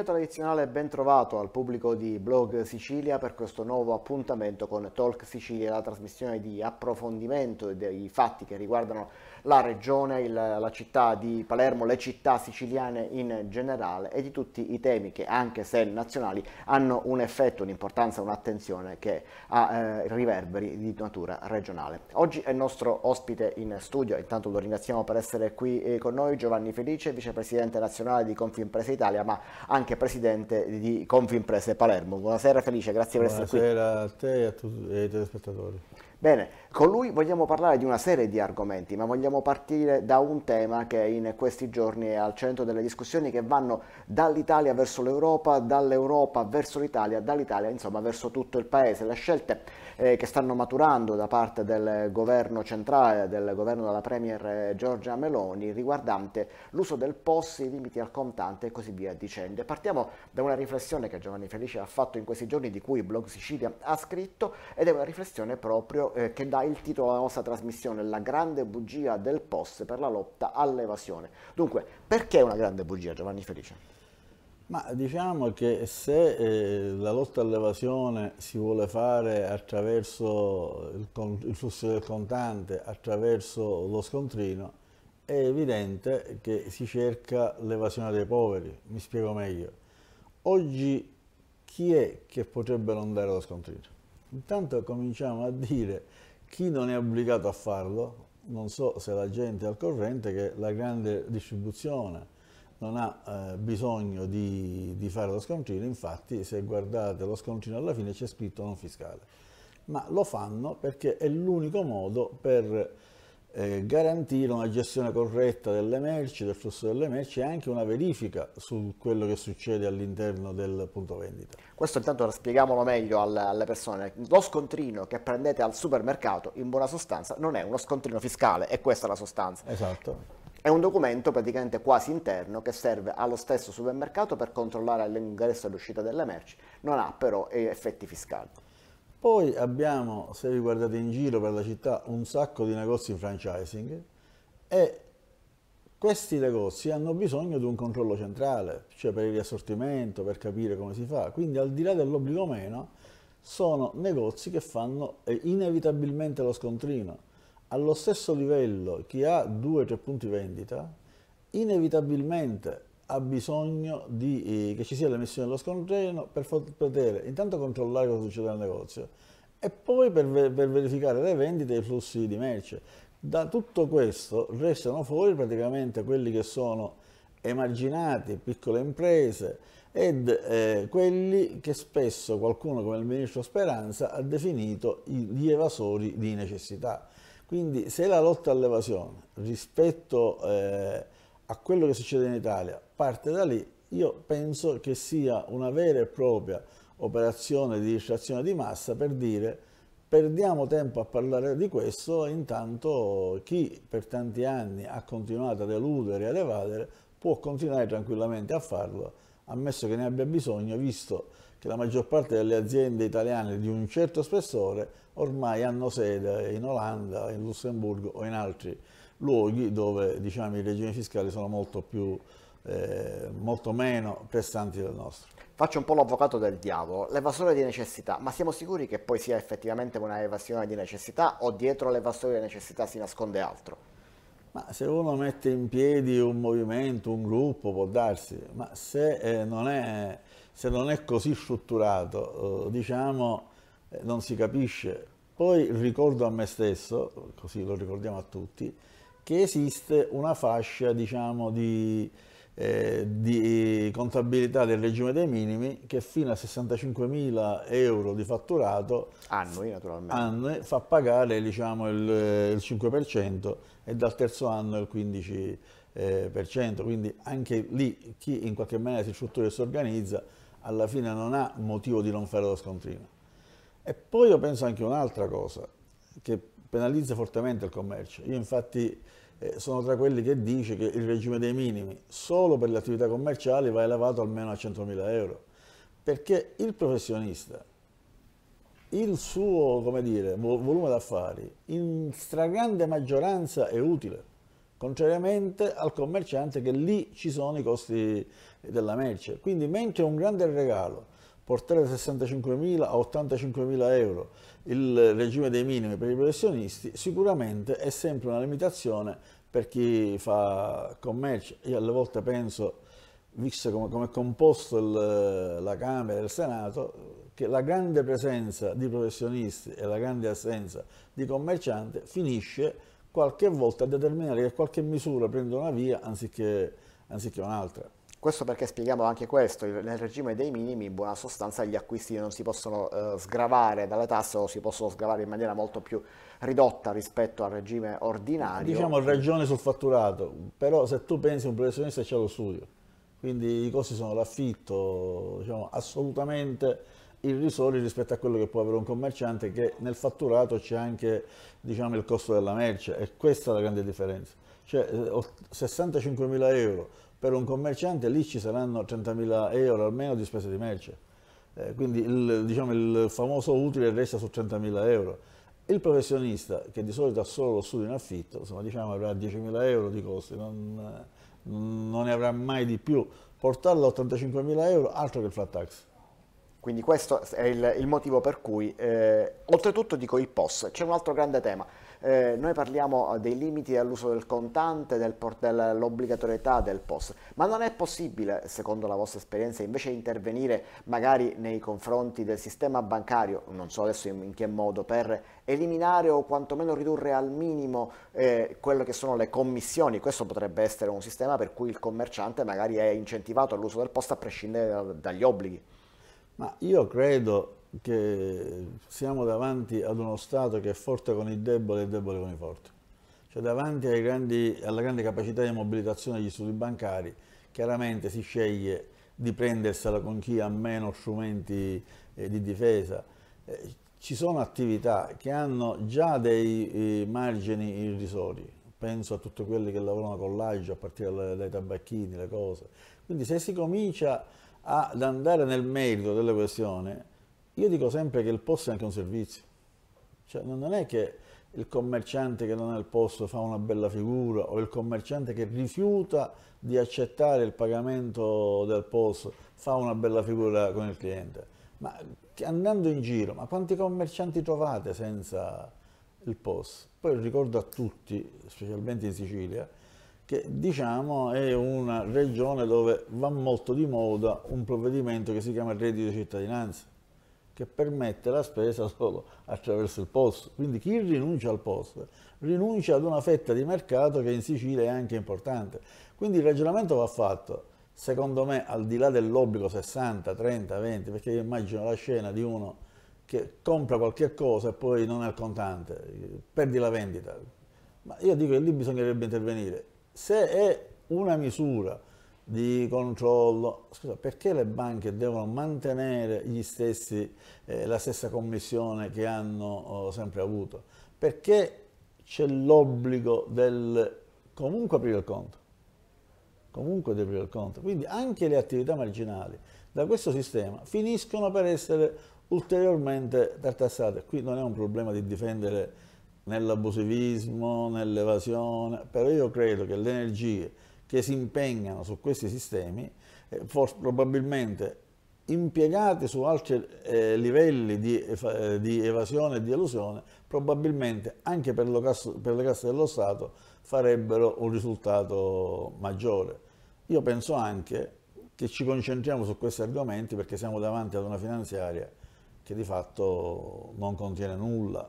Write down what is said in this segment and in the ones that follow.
mio tradizionale ben trovato al pubblico di Blog Sicilia per questo nuovo appuntamento con Talk Sicilia, la trasmissione di approfondimento dei fatti che riguardano la regione, il, la città di Palermo, le città siciliane in generale e di tutti i temi che anche se nazionali hanno un effetto, un'importanza, un'attenzione che ha eh, riverberi di natura regionale. Oggi è il nostro ospite in studio, intanto lo ringraziamo per essere qui eh, con noi, Giovanni Felice, vicepresidente nazionale di Confimpresa Italia, ma anche presidente di Confimprese Palermo. Buonasera Felice, grazie per essere qui. Buonasera a te e a tutti i telespettatori. Bene, con lui vogliamo parlare di una serie di argomenti, ma vogliamo partire da un tema che in questi giorni è al centro delle discussioni che vanno dall'Italia verso l'Europa, dall'Europa verso l'Italia, dall'Italia insomma verso tutto il paese. Le scelte eh, che stanno maturando da parte del governo centrale, del governo della Premier eh, Giorgia Meloni, riguardante l'uso del POS, i limiti al contante e così via dicendo. partiamo da una riflessione che Giovanni Felice ha fatto in questi giorni, di cui blog Sicilia ha scritto, ed è una riflessione proprio eh, che dà il titolo alla nostra trasmissione, La grande bugia del POS per la lotta all'evasione. Dunque, perché una grande bugia, Giovanni Felice? Ma diciamo che se eh, la lotta all'evasione si vuole fare attraverso il, con, il, flusso del contante, attraverso lo scontrino, è evidente che si cerca l'evasione dei poveri, mi spiego meglio. Oggi chi è che potrebbe non dare lo scontrino? Intanto cominciamo a dire chi non è obbligato a farlo, non so se la gente è al corrente che la grande distribuzione, non ha eh, bisogno di, di, fare lo scontrino, infatti se guardate lo scontrino alla fine c'è scritto non fiscale, ma lo fanno perché è l'unico modo per eh, garantire una gestione corretta delle merci, del flusso delle merci e anche una verifica su quello che succede all'interno del punto vendita. Questo intanto spieghiamolo meglio alle persone, lo scontrino che prendete al supermercato in buona sostanza non è uno scontrino fiscale, è questa la sostanza. Esatto. È un documento praticamente quasi interno che serve allo stesso supermercato per controllare l'ingresso e l'uscita delle merci, non ha però effetti fiscali. Poi abbiamo, se vi guardate in giro per la città, un sacco di negozi in franchising e questi negozi hanno bisogno di un controllo centrale, cioè per il riassortimento, per capire come si fa. Quindi al di là dell'obbligo meno, sono negozi che fanno eh, inevitabilmente lo scontrino allo stesso livello chi ha 2-3 punti vendita, inevitabilmente ha bisogno di, eh, che ci sia l'emissione dello scontrino per poter intanto controllare cosa succede nel negozio e poi per, per verificare le vendite e i flussi di merce. Da tutto questo restano fuori praticamente quelli che sono emarginati, piccole imprese, ed eh, quelli che spesso qualcuno come il ministro Speranza ha definito gli evasori di necessità. Quindi se la lotta all'evasione rispetto eh, a quello che succede in Italia parte da lì, io penso che sia una vera e propria operazione di distrazione di massa per dire perdiamo tempo a parlare di questo, intanto chi per tanti anni ha continuato ad eludere e ad evadere può continuare tranquillamente a farlo, ammesso che ne abbia bisogno, visto che la maggior parte delle aziende italiane di un certo spessore ormai hanno sede in Olanda, in Lussemburgo o in altri luoghi dove diciamo, i regimi fiscali sono molto, più, eh, molto meno prestanti del nostro. Faccio un po' l'avvocato del diavolo, l'evasore di necessità, ma siamo sicuri che poi sia effettivamente una evasione di necessità o dietro l'evasore di necessità si nasconde altro? Ma se uno mette in piedi un movimento, un gruppo, può darsi, ma se eh, non è se non è così strutturato, eh, diciamo, eh, non si capisce. Poi ricordo a me stesso, così lo ricordiamo a tutti, che esiste una fascia, diciamo, di, eh, di contabilità del regime dei minimi che fino a 65.000 euro di fatturato annui, annui fa pagare diciamo, il, eh, il, 5% e dal terzo anno il 15%. Eh, quindi anche lì chi in qualche maniera si struttura e si organizza alla fine non ha motivo di non fare lo scontrino. E poi io penso anche un'altra cosa, che penalizza fortemente il commercio. Io infatti eh, sono tra quelli che dice che il regime dei minimi solo per le attività commerciali va elevato almeno a 100.000 euro, perché il professionista, il suo dire, volume d'affari in stragrande maggioranza è utile contrariamente al commerciante che lì ci sono i costi della merce. Quindi mentre è un grande regalo portare da 65.000 a 85.000 euro il regime dei minimi per i professionisti, sicuramente è sempre una limitazione per chi fa commercio. Io alle volte penso, visto come, come è composto il, la Camera e il Senato, che la grande presenza di professionisti e la grande assenza di commercianti finisce qualche volta determinare che qualche misura prenda una via anziché, anziché un'altra. Questo perché spieghiamo anche questo, nel regime dei minimi in buona sostanza gli acquisti non si possono eh, sgravare dalla tassa o si possono sgravare in maniera molto più ridotta rispetto al regime ordinario. Diciamo ragione sul fatturato, però se tu pensi un professionista c'è lo studio, quindi i costi sono l'affitto, diciamo assolutamente irrisori rispetto a quello che può avere un commerciante che nel fatturato c'è anche diciamo, il costo della merce e questa è la grande differenza. Cioè 65.000 eh, euro per un commerciante, lì ci saranno 30.000 euro almeno di spese di merce. Eh, quindi il, diciamo, il famoso utile resta su 30.000 euro. Il professionista, che di solito ha solo lo studio in affitto, insomma, diciamo, avrà 10.000 euro di costi, non, non ne avrà mai di più. Portarlo a 85.000 euro, altro che il flat tax. Quindi questo è il, il motivo per cui, eh, oltretutto dico i POS, c'è un altro grande tema. Eh, noi parliamo dei limiti all'uso del contante, del dell'obbligatorietà del POS, ma non è possibile, secondo la vostra esperienza, invece intervenire magari nei confronti del sistema bancario, non so adesso in, in che modo, per eliminare o quantomeno ridurre al minimo eh, quelle che sono le commissioni. Questo potrebbe essere un sistema per cui il commerciante magari è incentivato all'uso del POS a prescindere da, dagli obblighi. Ma io credo che siamo davanti ad uno Stato che è forte con il debole e debole con i forti. Cioè davanti grandi, alla grande capacità di mobilitazione degli studi bancari, chiaramente si sceglie di prendersela con chi ha meno strumenti eh, di difesa. Eh, ci sono attività che hanno già dei eh, margini irrisori, penso a tutti quelli che lavorano con l'agio, a partire dai tabacchini, le cose. Quindi se si comincia ad andare nel merito della questione, io dico sempre che il posto è anche un servizio. Cioè, non è che il commerciante che non ha il posto fa una bella figura o il commerciante che rifiuta di accettare il pagamento del posto fa una bella figura con il cliente. Ma andando in giro, ma quanti commercianti trovate senza il posto? Poi ricordo a tutti, specialmente in Sicilia, che diciamo è una regione dove va molto di moda un provvedimento che si chiama reddito di cittadinanza, che permette la spesa solo attraverso il POS. Quindi chi rinuncia al POS rinuncia ad una fetta di mercato che in Sicilia è anche importante. Quindi il ragionamento va fatto, secondo me, al di là dell'obbligo 60, 30, 20, perché io immagino la scena di uno che compra qualche cosa e poi non è al contante, perdi la vendita. Ma io dico che lì bisognerebbe intervenire se è una misura di controllo, scusa, perché le banche devono mantenere stessi, eh, la stessa commissione che hanno oh, sempre avuto? Perché c'è l'obbligo del comunque aprire il conto? Comunque di aprire il conto. Quindi anche le attività marginali da questo sistema finiscono per essere ulteriormente tartassate. Qui non è un problema di difendere nell'abusivismo, nell'evasione, però io credo che le energie che si impegnano su questi sistemi, eh, probabilmente impiegate su altri eh, livelli di, eh, di, evasione e di elusione, probabilmente anche per, caso, per le casse dello Stato farebbero un risultato maggiore. Io penso anche che ci concentriamo su questi argomenti perché siamo davanti ad una finanziaria che di fatto non contiene nulla,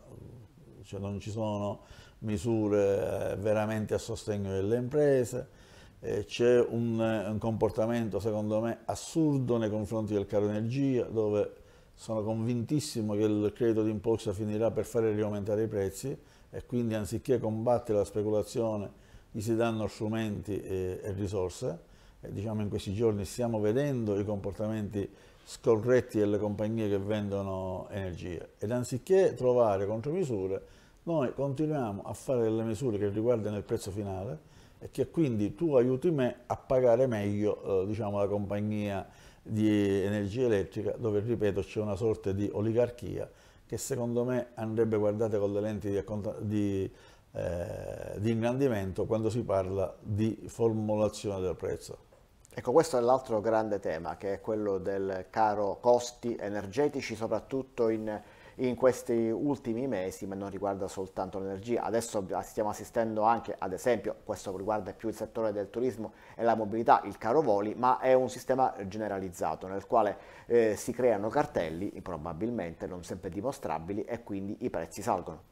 cioè non ci sono misure eh, veramente a sostegno delle imprese, c'è un, un, comportamento secondo me assurdo nei confronti del caro energia dove sono convintissimo che il credito d'imposta finirà per fare riaumentare i prezzi e quindi anziché combattere la speculazione gli si danno strumenti e, e risorse. E, diciamo in questi giorni stiamo vedendo i comportamenti scorretti delle compagnie che vendono energia ed anziché trovare contromisure noi continuiamo a fare delle misure che riguardano il prezzo finale e che quindi tu aiuti me a pagare meglio eh, diciamo, la compagnia di energia elettrica dove, ripeto, c'è una sorta di oligarchia che secondo me andrebbe guardata con le lenti di, di, eh, di ingrandimento quando si parla di formulazione del prezzo. Ecco, questo è l'altro grande tema, che è quello del caro costi energetici, soprattutto in in questi ultimi mesi, ma non riguarda soltanto l'energia. Adesso stiamo assistendo anche, ad esempio, questo riguarda più il settore del turismo e la mobilità, il caro voli, ma è un sistema generalizzato nel quale eh, si creano cartelli, probabilmente non sempre dimostrabili, e quindi i prezzi salgono.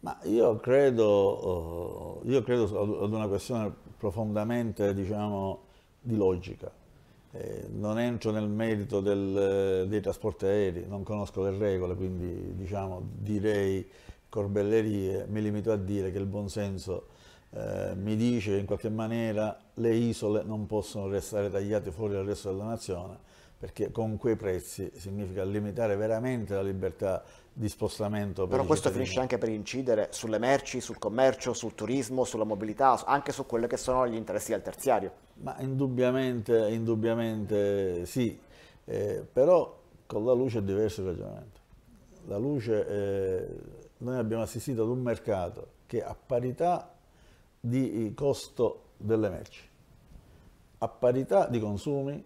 Ma io credo, oh, io credo ad una questione profondamente, diciamo, di logica. Eh, non entro nel merito del, eh, dei trasporti aerei, non conosco le regole, quindi diciamo, direi corbellerie, mi limito a dire che il buonsenso eh, mi dice che in qualche maniera le isole non possono restare tagliate fuori dal resto della nazione, perché con quei prezzi significa limitare veramente la libertà di spostamento. Per Però questo finisce anche per incidere sulle merci, sul commercio, sul turismo, sulla mobilità, anche su quelli che sono gli interessi del terziario. Ma indubbiamente, indubbiamente sì, eh, però con la luce è diverso il ragionamento. La luce, eh, noi abbiamo assistito ad un mercato che a parità di costo delle merci, a parità di consumi,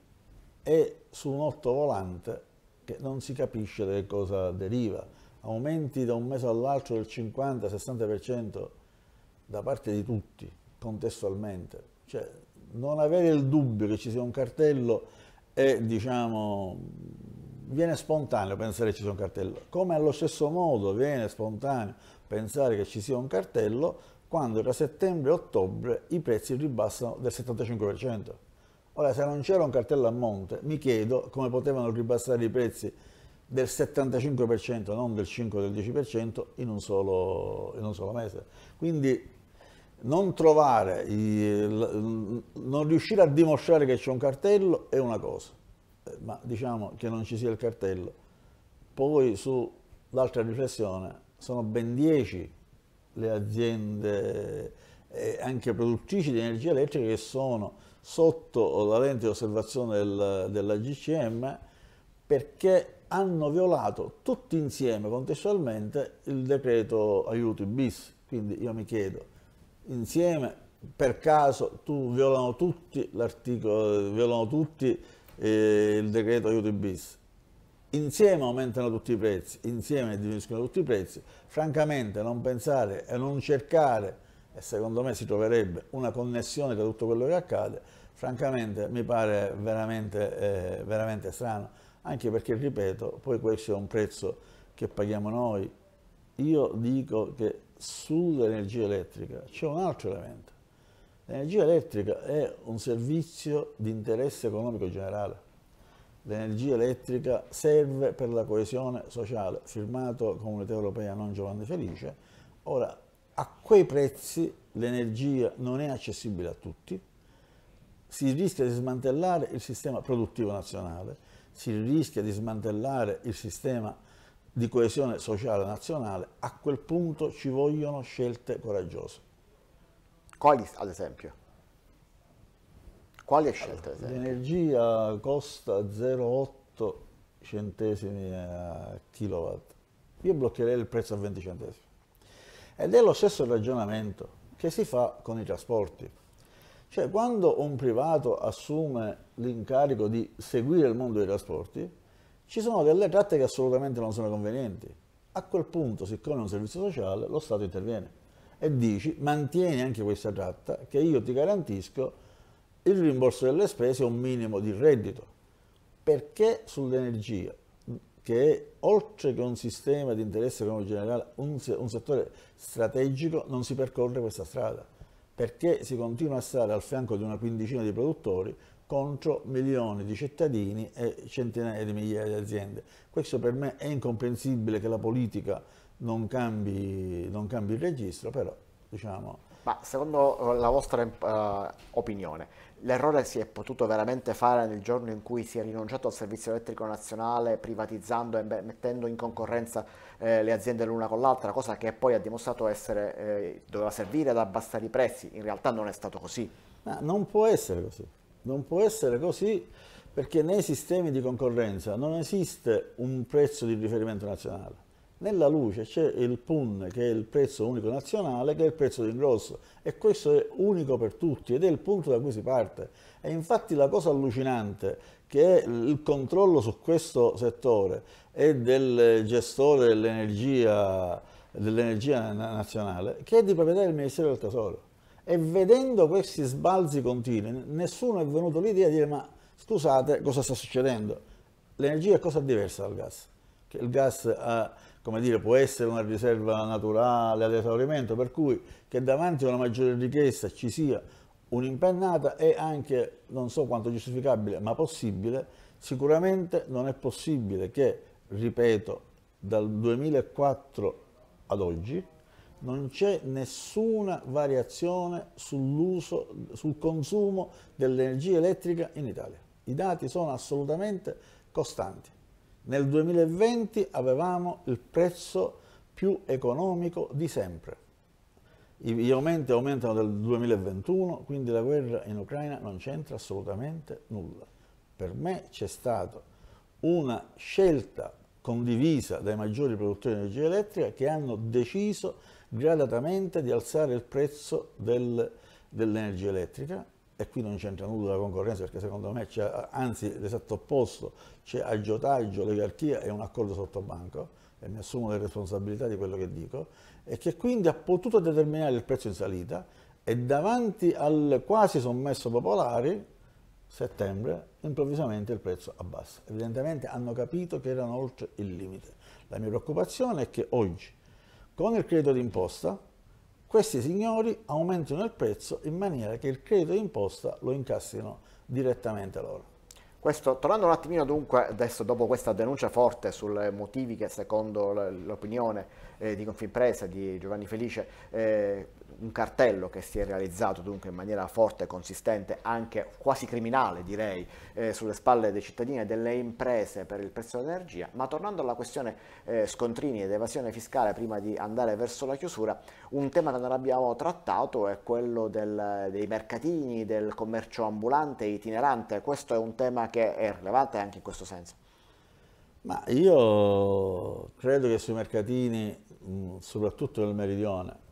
e su un otto volante che non si capisce da che cosa deriva. Aumenti da un mese all'altro del 50-60% da parte di tutti, contestualmente. Cioè, non avere il dubbio che ci sia un cartello è, diciamo, viene spontaneo pensare che ci sia un cartello, come allo stesso modo viene spontaneo pensare che ci sia un cartello quando tra settembre e ottobre i prezzi ribassano del 75%. Ora, se non c'era un cartello a monte, mi chiedo come potevano ribassare i prezzi del 75%, non del 5 del 10% in un solo, in un solo mese. Quindi non trovare, non riuscire a dimostrare che c'è un cartello è una cosa, eh, ma diciamo che non ci sia il cartello. Poi sull'altra riflessione, sono ben 10 le aziende eh, anche produttrici di energia elettrica che sono sotto la lente di osservazione del, della GCM perché hanno violato tutti insieme contestualmente il decreto aiuti bis. Quindi io mi chiedo, insieme per caso tu violano tutti l'articolo, violano tutti eh, il decreto aiuti bis, insieme aumentano tutti i prezzi, insieme diminuiscono tutti i prezzi, francamente non pensare e non cercare e secondo me si troverebbe una connessione tra tutto quello che accade, francamente mi pare veramente, eh, veramente strano, anche perché, ripeto, poi questo è un prezzo che paghiamo noi. Io dico che sull'energia elettrica c'è un altro elemento. L'energia elettrica è un servizio di interesse economico generale. L'energia elettrica serve per la coesione sociale, firmato Comunità Europea non Giovanni Felice. Ora, a quei prezzi l'energia non è accessibile a tutti, si rischia di smantellare il sistema produttivo nazionale, si rischia di smantellare il sistema di coesione sociale nazionale, a quel punto ci vogliono scelte coraggiose. Quali, ad esempio? Quali scelte? Allora, l'energia costa 0,8 centesimi a kilowatt. Io bloccherei il prezzo a 20 centesimi. Ed è lo stesso ragionamento che si fa con i trasporti. Cioè, quando un privato assume l'incarico di seguire il mondo dei trasporti, ci sono delle tratte che assolutamente non sono convenienti. A quel punto, siccome è un servizio sociale, lo Stato interviene e dici mantieni anche questa tratta che io ti garantisco il rimborso delle spese e un minimo di reddito. Perché sull'energia che è, oltre che un sistema di interesse economico generale, un, un, settore strategico, non si percorre questa strada, perché si continua a stare al fianco di una quindicina di produttori contro milioni di cittadini e centinaia di migliaia di aziende. Questo per me è incomprensibile che la politica non cambi, non cambi il registro, però diciamo ma secondo eh, la vostra uh, opinione, l'errore si è potuto veramente fare nel giorno in cui si è rinunciato al servizio elettrico nazionale privatizzando e mettendo in concorrenza eh, le aziende l'una con l'altra, cosa che poi ha dimostrato essere, eh, doveva servire ad abbassare i prezzi, in realtà non è stato così. Ma non può essere così, non può essere così perché nei sistemi di concorrenza non esiste un prezzo di riferimento nazionale. Nella luce c'è il PUN che è il prezzo unico nazionale, che è il prezzo di ingrosso e questo è unico per tutti ed è il punto da cui si parte. E infatti la cosa allucinante che è il controllo su questo settore è del gestore dell'energia dell nazionale, che è di proprietà del Ministero del Tesoro. E vedendo questi sbalzi continui, nessuno è venuto lì a dire ma scusate cosa sta succedendo? L'energia è cosa diversa dal gas, che il gas ha come dire, può essere una riserva naturale ad esaurimento, per cui che davanti a una maggiore richiesta ci sia un'impennata è anche, non so quanto giustificabile, ma possibile, sicuramente non è possibile che, ripeto, dal 2004 ad oggi non c'è nessuna variazione sull'uso, sul consumo dell'energia elettrica in Italia. I dati sono assolutamente costanti. Nel 2020 avevamo il prezzo più economico di sempre. Gli aumenti aumentano del 2021, quindi la guerra in Ucraina non c'entra assolutamente nulla. Per me c'è stata una scelta condivisa dai maggiori produttori di energia elettrica che hanno deciso gradatamente di alzare il prezzo del, dell'energia elettrica e qui non c'entra nulla la concorrenza perché secondo me c'è anzi l'esatto opposto, c'è aggiotaggio, oligarchia e un accordo sottobanco e mi assumo le responsabilità di quello che dico e che quindi ha potuto determinare il prezzo in salita e davanti al quasi sommesso popolare settembre improvvisamente il prezzo abbassa. Evidentemente hanno capito che erano oltre il limite. La mia preoccupazione è che oggi con il credito d'imposta questi signori aumentano il prezzo in maniera che il credito d'imposta lo incassino direttamente loro. Questo, tornando un attimino dunque, adesso dopo questa denuncia forte sui motivi che secondo l'opinione eh, di Confimpresa, di Giovanni Felice, eh, un cartello che si è realizzato dunque in maniera forte, consistente, anche quasi criminale direi, eh, sulle spalle dei cittadini e delle imprese per il prezzo dell'energia. Ma tornando alla questione eh, scontrini ed evasione fiscale, prima di andare verso la chiusura, un tema che non abbiamo trattato è quello del, dei mercatini, del commercio ambulante, itinerante. Questo è un tema che è rilevante anche in questo senso. Ma io credo che sui mercatini, mm, soprattutto nel meridione,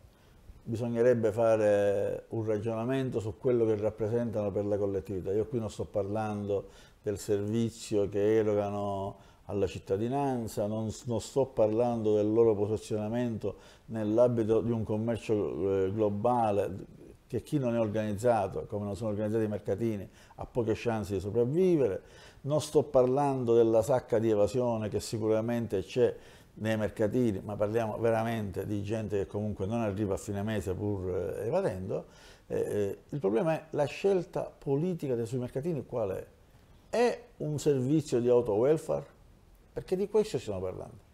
bisognerebbe fare un ragionamento su quello che rappresentano per la collettività. Io qui non sto parlando del servizio che erogano alla cittadinanza, non, non sto parlando del loro posizionamento nell'abito di un commercio eh, globale che chi non è organizzato, come non sono organizzati i mercatini, ha poche chance di sopravvivere non sto parlando della sacca di evasione che sicuramente c'è nei mercatini, ma parliamo veramente di gente che comunque non arriva a fine mese pur eh, evadendo, eh, eh, il problema è la scelta politica dei sui mercatini qual è? È un servizio di auto welfare? Perché di questo stiamo parlando.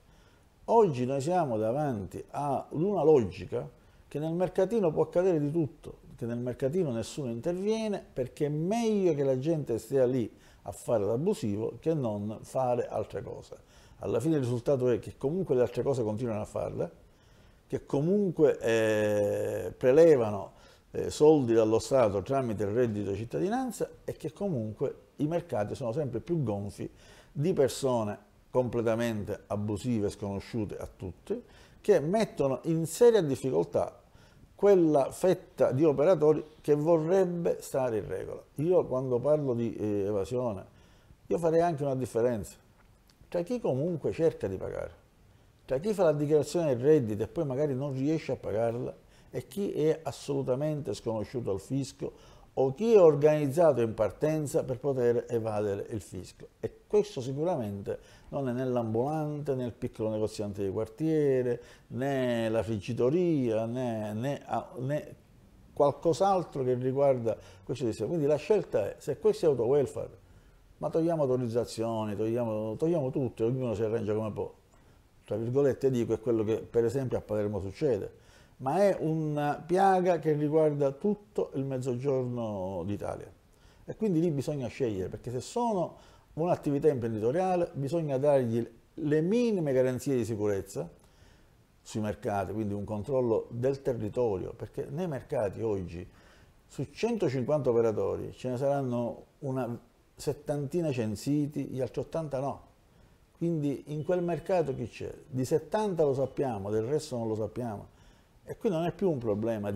Oggi noi siamo davanti ad una logica che nel mercatino può accadere di tutto, che nel mercatino nessuno interviene perché è meglio che la gente stia lì a fare l'abusivo che non fare altre cose. Alla fine il risultato è che comunque le altre cose continuano a farle, che comunque eh, prelevano eh, soldi dallo Stato tramite il reddito di cittadinanza e che comunque i mercati sono sempre più gonfi di persone completamente abusive sconosciute a tutti, che mettono in seria difficoltà quella fetta di operatori che vorrebbe stare in regola. Io quando parlo di eh, evasione, io farei anche una differenza tra chi comunque cerca di pagare, tra chi fa la dichiarazione del reddito e poi magari non riesce a pagarla e chi è assolutamente sconosciuto al fisco o chi è organizzato in partenza per poter evadere il fisco. E questo sicuramente non è né l'ambulante, né il piccolo negoziante di quartiere, né la friggitoria, né, né, né qualcos'altro che riguarda questo sistema. Quindi la scelta è, se questo è autowelfare, ma togliamo autorizzazioni, togliamo, togliamo tutto, ognuno si arrangia come può. Tra virgolette dico, è quello che per esempio a Palermo succede ma è una piaga che riguarda tutto il mezzogiorno d'Italia. E quindi lì bisogna scegliere, perché se sono un'attività imprenditoriale bisogna dargli le minime garanzie di sicurezza sui mercati, quindi un controllo del territorio, perché nei mercati oggi su 150 operatori ce ne saranno una settantina censiti, gli altri 80 no. Quindi in quel mercato chi c'è? Di 70 lo sappiamo, del resto non lo sappiamo. E qui non è più un problema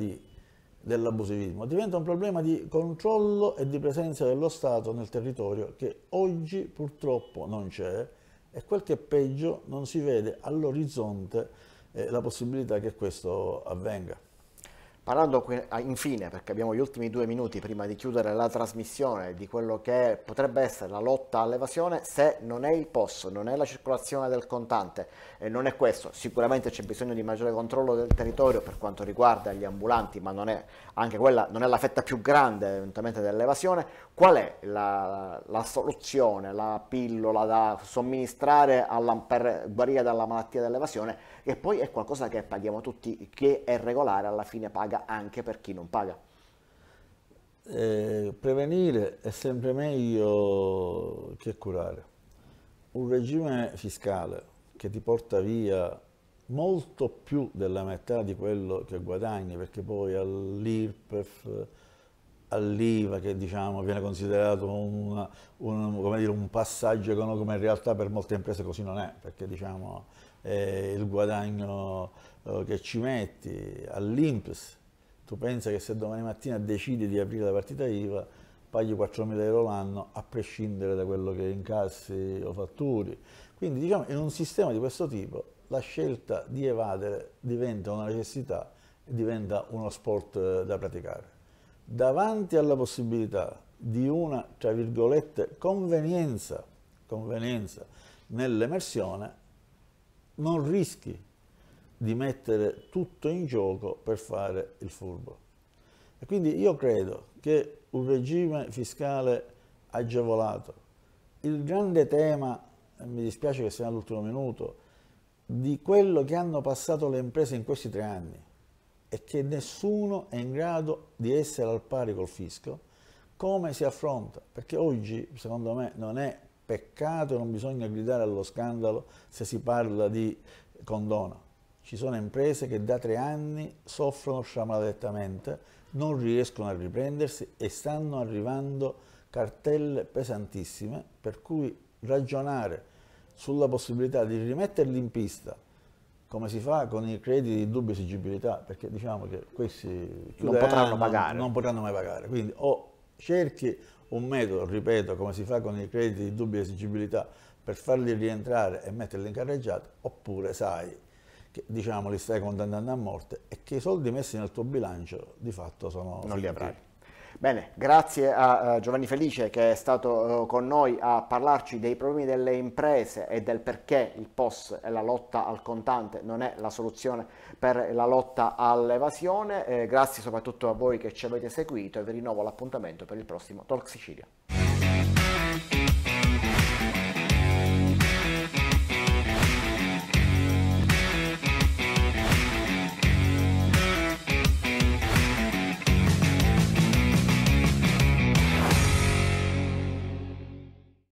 dell'abusivismo, diventa un problema di controllo e di presenza dello Stato nel territorio che oggi purtroppo non c'è e quel che è peggio non si vede all'orizzonte eh, la possibilità che questo avvenga. Parlando ah, infine, perché abbiamo gli ultimi due minuti prima di chiudere la trasmissione, di quello che potrebbe essere la lotta all'evasione, se non è il POS, non è la circolazione del contante, e non è questo, sicuramente c'è bisogno di maggiore controllo del territorio per quanto riguarda gli ambulanti, ma non è, anche quella non è la fetta più grande eventualmente dell'evasione, qual è la, la soluzione, la pillola da somministrare alla, per guarire dalla malattia dell'evasione? e poi è qualcosa che paghiamo tutti, che è regolare, alla fine paga anche per chi non paga. Eh, prevenire è sempre meglio che curare. Un regime fiscale che ti porta via molto più della metà di quello che guadagni, perché poi all'IRPEF all'IVA che diciamo, viene considerato una, un, dire, un, passaggio economico, ma in realtà per molte imprese così non è, perché diciamo, eh, il guadagno eh, che ci metti all'INPS, tu pensa che se domani mattina decidi di aprire la partita IVA, paghi 4.000 euro l'anno a prescindere da quello che incassi o fatturi. Quindi diciamo, in un sistema di questo tipo la scelta di evadere diventa una necessità, diventa uno sport eh, da praticare davanti alla possibilità di una, tra virgolette, convenienza, convenienza nell'emersione, non rischi di mettere tutto in gioco per fare il furbo. E quindi io credo che un regime fiscale agevolato, il grande tema, mi dispiace che sia all'ultimo minuto, di quello che hanno passato le imprese in questi tre anni, e che nessuno è in grado di essere al pari col fisco, come si affronta? Perché oggi, secondo me, non è peccato e non bisogna gridare allo scandalo se si parla di condono. Ci sono imprese che da tre anni soffrono sciamalettamente, non riescono a riprendersi e stanno arrivando cartelle pesantissime, per cui ragionare sulla possibilità di rimetterli in pista come si fa con i crediti di dubbia esigibilità, perché diciamo che questi non potranno, non, non potranno mai pagare. Quindi o cerchi un metodo, ripeto, come si fa con i crediti di dubbia esigibilità, per farli rientrare e metterli in carreggiata, oppure sai che diciamo li stai condannando a morte e che i soldi messi nel tuo bilancio di fatto sono... Non li avrai. Bene, grazie a eh, Giovanni Felice che è stato eh, con noi a parlarci dei problemi delle imprese e del perché il POS e la lotta al contante non è la soluzione per la lotta all'evasione. Eh, grazie soprattutto a voi che ci avete seguito e vi rinnovo l'appuntamento per il prossimo Talk Sicilia.